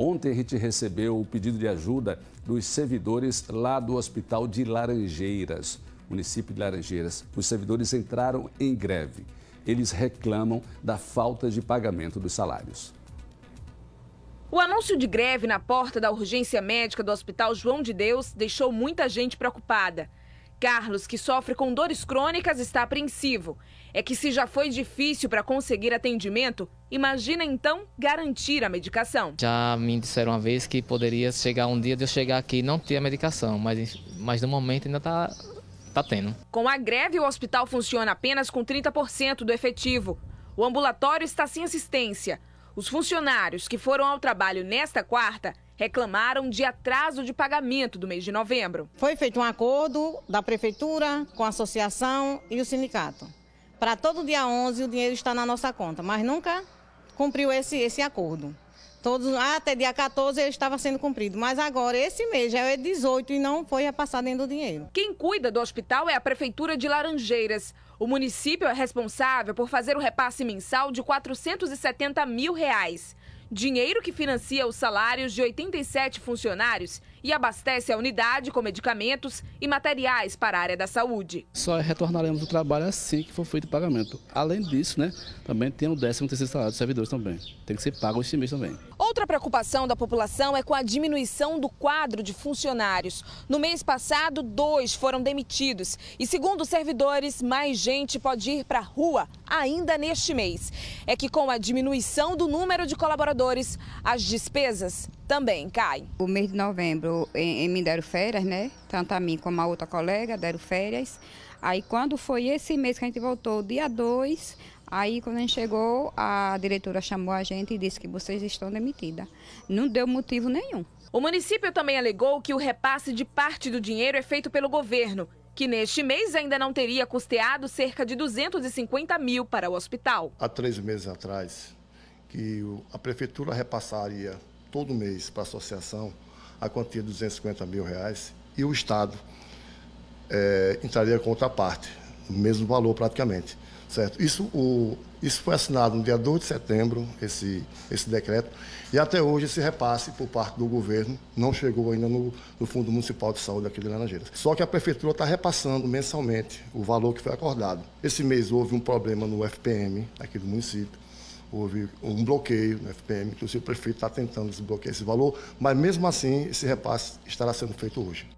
Ontem a gente recebeu o pedido de ajuda dos servidores lá do Hospital de Laranjeiras, município de Laranjeiras. Os servidores entraram em greve. Eles reclamam da falta de pagamento dos salários. O anúncio de greve na porta da urgência médica do Hospital João de Deus deixou muita gente preocupada. Carlos, que sofre com dores crônicas, está apreensivo. É que se já foi difícil para conseguir atendimento, imagina então garantir a medicação. Já me disseram uma vez que poderia chegar um dia de eu chegar aqui e não ter a medicação, mas, mas no momento ainda está tá tendo. Com a greve, o hospital funciona apenas com 30% do efetivo. O ambulatório está sem assistência. Os funcionários que foram ao trabalho nesta quarta reclamaram de atraso de pagamento do mês de novembro. Foi feito um acordo da prefeitura com a associação e o sindicato. Para todo dia 11 o dinheiro está na nossa conta, mas nunca cumpriu esse, esse acordo. Todos, ah, até dia 14 ele estava sendo cumprido, mas agora esse mês já é 18 e não foi a passar dentro do dinheiro. Quem cuida do hospital é a Prefeitura de Laranjeiras. O município é responsável por fazer o repasse mensal de 470 mil reais. Dinheiro que financia os salários de 87 funcionários e abastece a unidade com medicamentos e materiais para a área da saúde. Só retornaremos o trabalho assim que for feito o pagamento. Além disso, né, também tem o 13 salário dos servidores também. Tem que ser pago este mês também. Outra preocupação da população é com a diminuição do quadro de funcionários. No mês passado, dois foram demitidos. E segundo os servidores, mais gente pode ir para a rua ainda neste mês. É que com a diminuição do número de colaboradores, as despesas também caem. O mês de novembro me deram férias, né? Tanto a mim como a outra colega deram férias. Aí quando foi esse mês que a gente voltou, dia 2, Aí quando a gente chegou, a diretora chamou a gente e disse que vocês estão demitidas. Não deu motivo nenhum. O município também alegou que o repasse de parte do dinheiro é feito pelo governo, que neste mês ainda não teria custeado cerca de 250 mil para o hospital. Há três meses atrás, que a prefeitura repassaria todo mês para a associação a quantia de 250 mil reais e o Estado é, entraria com outra parte o mesmo valor praticamente. Certo? Isso, o, isso foi assinado no dia 2 de setembro, esse, esse decreto, e até hoje esse repasse por parte do governo não chegou ainda no, no Fundo Municipal de Saúde aqui de Laranjeiras. Só que a Prefeitura está repassando mensalmente o valor que foi acordado. Esse mês houve um problema no FPM aqui do município, houve um bloqueio no FPM, que o prefeito está tentando desbloquear esse valor, mas mesmo assim esse repasse estará sendo feito hoje.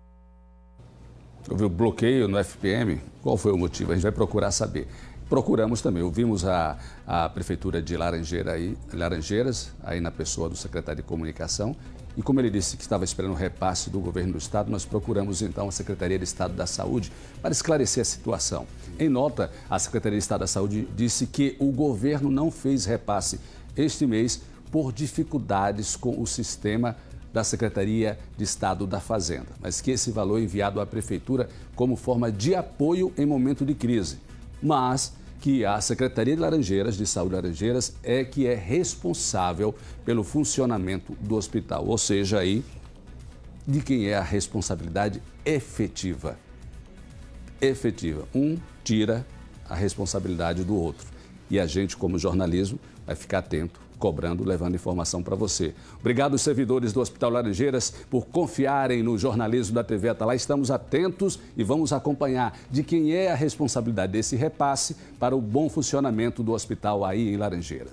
Houve o um bloqueio no FPM. Qual foi o motivo? A gente vai procurar saber. Procuramos também, ouvimos a, a Prefeitura de Laranjeira aí, Laranjeiras, aí na pessoa do secretário de Comunicação, e como ele disse que estava esperando o repasse do governo do Estado, nós procuramos então a Secretaria de Estado da Saúde para esclarecer a situação. Em nota, a Secretaria de Estado da Saúde disse que o governo não fez repasse este mês por dificuldades com o sistema da Secretaria de Estado da Fazenda, mas que esse valor é enviado à Prefeitura como forma de apoio em momento de crise, mas que a Secretaria de Laranjeiras, de Saúde Laranjeiras, é que é responsável pelo funcionamento do hospital, ou seja, aí de quem é a responsabilidade efetiva. Efetiva. Um tira a responsabilidade do outro. E a gente, como jornalismo, vai ficar atento cobrando, levando informação para você. Obrigado, servidores do Hospital Laranjeiras, por confiarem no jornalismo da TV lá, Estamos atentos e vamos acompanhar de quem é a responsabilidade desse repasse para o bom funcionamento do hospital aí em Laranjeiras.